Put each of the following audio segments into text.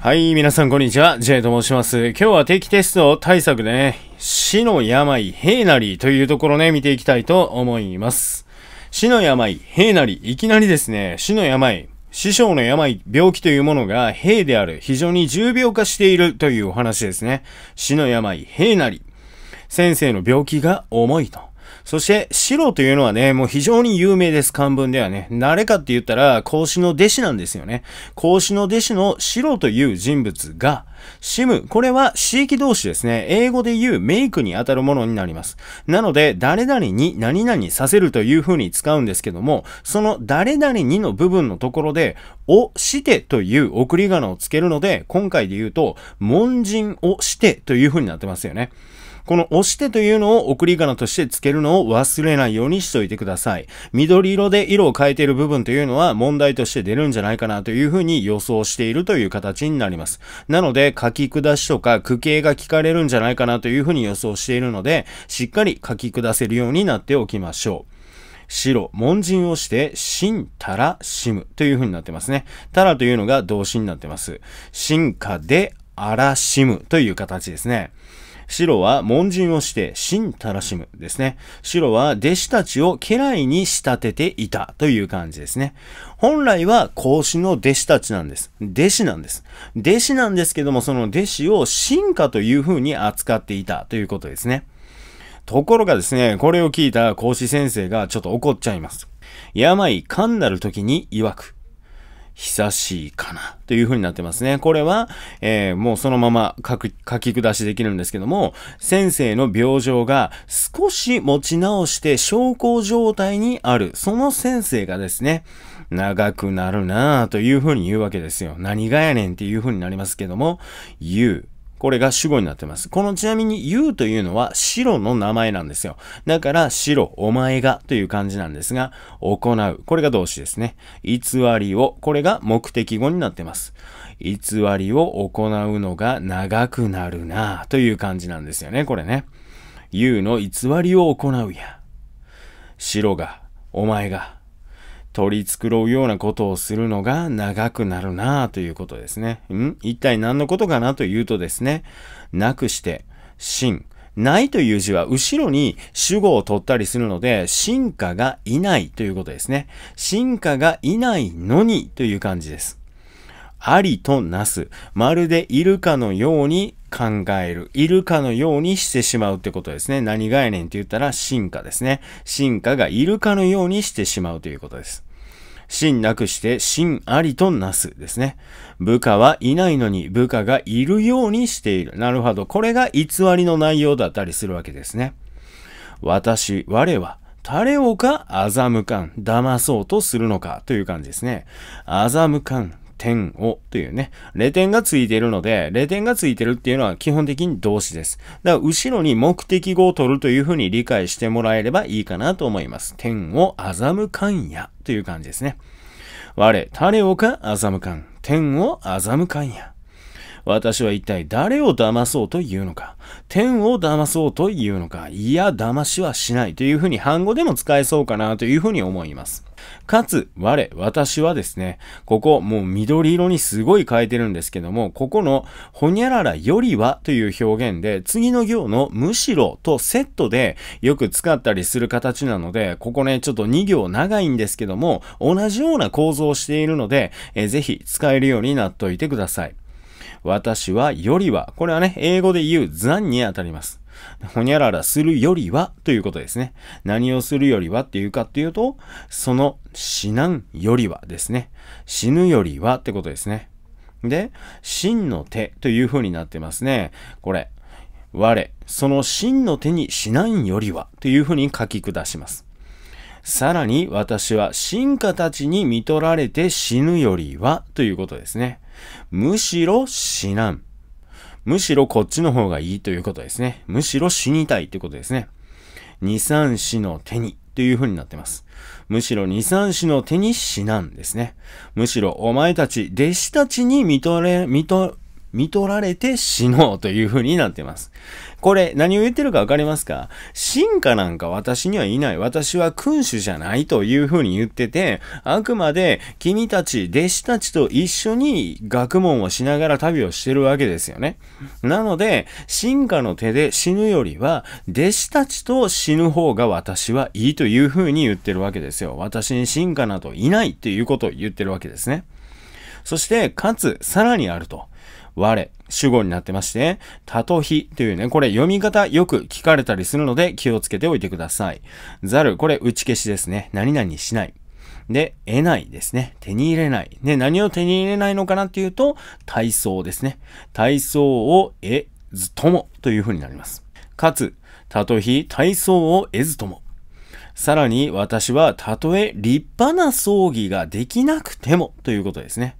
はい、皆さんこんにちは。J と申します。今日は定期テスト対策でね、死の病、平なりというところね、見ていきたいと思います。死の病、平なり、いきなりですね、死の病、師匠の病、病気というものが平である、非常に重病化しているというお話ですね。死の病、平なり、先生の病気が重いと。そして、白というのはね、もう非常に有名です、漢文ではね。誰かって言ったら、孔子の弟子なんですよね。孔子の弟子の白という人物が、シム、これは刺激動詞ですね。英語で言うメイクに当たるものになります。なので、誰々に何々させるという風に使うんですけども、その誰々にの部分のところで、をしてという送り仮名をつけるので、今回で言うと、門人をしてという風になってますよね。この押してというのを送り仮名として付けるのを忘れないようにしといてください。緑色で色を変えている部分というのは問題として出るんじゃないかなというふうに予想しているという形になります。なので、書き下しとか区形が聞かれるんじゃないかなというふうに予想しているので、しっかり書き下せるようになっておきましょう。白、門人をして、新たらしむという風になってますね。たらというのが動詞になってます。進化で荒らしむという形ですね。白は門人をして真たらしむですね。白は弟子たちを家来に仕立てていたという感じですね。本来は孔子の弟子たちなんです。弟子なんです。弟子なんですけども、その弟子を進化という風に扱っていたということですね。ところがですね、これを聞いた孔子先生がちょっと怒っちゃいます。病、かんなる時に曰く。久しいかなという風になってますね。これは、えー、もうそのまま書き下しできるんですけども、先生の病状が少し持ち直して小康状態にある、その先生がですね、長くなるなぁという風に言うわけですよ。何がやねんっていう風になりますけども、言う。これが主語になってます。このちなみに you というのは白の名前なんですよ。だから白、お前がという感じなんですが、行う。これが動詞ですね。偽りを。これが目的語になってます。偽りを行うのが長くなるなという感じなんですよね。これね。you の偽りを行うや。白が、お前が、取り繕うようなことをするのが長くなるなぁということですね。ん一体何のことかなというとですね、なくして、真。ないという字は後ろに主語を取ったりするので、進化がいないということですね。進化がいないのにという感じです。ありとなす。まるでいるかのように考える。いるかのようにしてしまうってことですね。何概念って言ったら進化ですね。進化がいるかのようにしてしまうということです。真なくして真ありとなすですね。部下はいないのに部下がいるようにしている。なるほど。これが偽りの内容だったりするわけですね。私、我は、誰をか欺かん、騙そうとするのかという感じですね。欺かん、点をというね、レ点がついているので、レ点がついてるっていうのは基本的に動詞です。だから後ろに目的語を取るというふうに理解してもらえればいいかなと思います。点を欺むかんやという感じですね。我、誰をか欺むかん。天を欺むかんや。私は一体誰を騙そうというのか、天を騙そうというのか、いや、騙しはしないというふうに反語でも使えそうかなというふうに思います。かつ、我、私はですね、ここ、もう緑色にすごい変えてるんですけども、ここの、ほにゃららよりはという表現で、次の行のむしろとセットでよく使ったりする形なので、ここね、ちょっと2行長いんですけども、同じような構造をしているので、えー、ぜひ使えるようになっておいてください。私はよりは、これはね、英語で言う残に当たります。ほにゃららするよりはということですね。何をするよりはっていうかっていうと、その死なんよりはですね。死ぬよりはってことですね。で、真の手という風になってますね。これ、我、その真の手に死なんよりはという風に書き下します。さらに私は進化たちに見取られて死ぬよりはということですね。むしろ死なん。むしろこっちの方がいいということですね。むしろ死にたいということですね。二三死の手にという風になってます。むしろ二三死の手に死なんですね。むしろお前たち、弟子たちに見とれ、見と、見取られて死のうという風になってます。これ何を言ってるかわかりますか進化なんか私にはいない。私は君主じゃないという風に言ってて、あくまで君たち、弟子たちと一緒に学問をしながら旅をしてるわけですよね。なので、進化の手で死ぬよりは、弟子たちと死ぬ方が私はいいという風に言ってるわけですよ。私に進化などいないということを言ってるわけですね。そして、かつ、さらにあると。我、主語になってまして、たとひというね、これ読み方よく聞かれたりするので気をつけておいてください。ざる、これ打ち消しですね。何々しない。で、得ないですね。手に入れない。で、何を手に入れないのかなっていうと、体操ですね。体操を得ずともというふうになります。かつ、たとひ体操を得ずとも。さらに私はたとえ立派な葬儀ができなくてもということですね。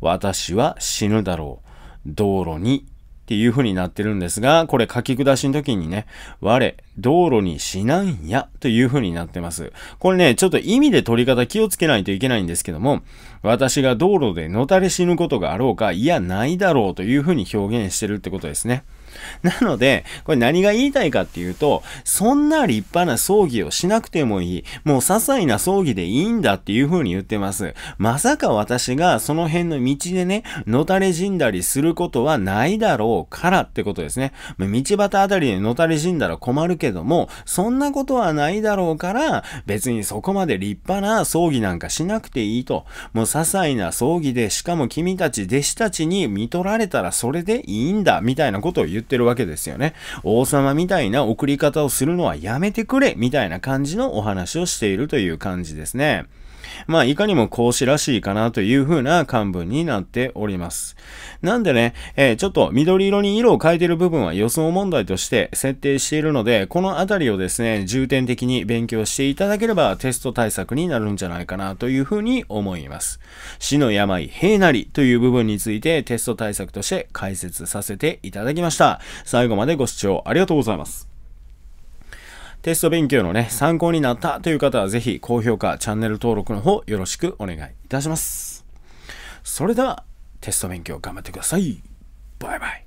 私は死ぬだろう。道路にっていう風になってるんですが、これ書き下しの時にね、我、道路に死なんやという風になってます。これね、ちょっと意味で取り方気をつけないといけないんですけども、私が道路でのたれ死ぬことがあろうか、いや、ないだろうという風に表現してるってことですね。なので、これ何が言いたいかっていうと、そんな立派な葬儀をしなくてもいい。もう些細な葬儀でいいんだっていう風に言ってます。まさか私がその辺の道でね、のたれ死んだりすることはないだろうからってことですね。道端あたりでのたれ死んだら困るけども、そんなことはないだろうから、別にそこまで立派な葬儀なんかしなくていいと。もう些細な葬儀で、しかも君たち弟子たちに見取られたらそれでいいんだ、みたいなことを言ってってるわけですよね。王様みたいな送り方をするのはやめてくれみたいな感じのお話をしているという感じですね。まあ、いかにも格子らしいかなという風な漢文になっております。なんでね、えー、ちょっと緑色に色を変えてる部分は予想問題として設定しているので、このあたりをですね、重点的に勉強していただければテスト対策になるんじゃないかなという風に思います。死の病、平なりという部分についてテスト対策として解説させていただきました。最後までご視聴ありがとうございます。テスト勉強のね、参考になったという方は、ぜひ高評価、チャンネル登録の方、よろしくお願いいたします。それでは、テスト勉強頑張ってください。バイバイ。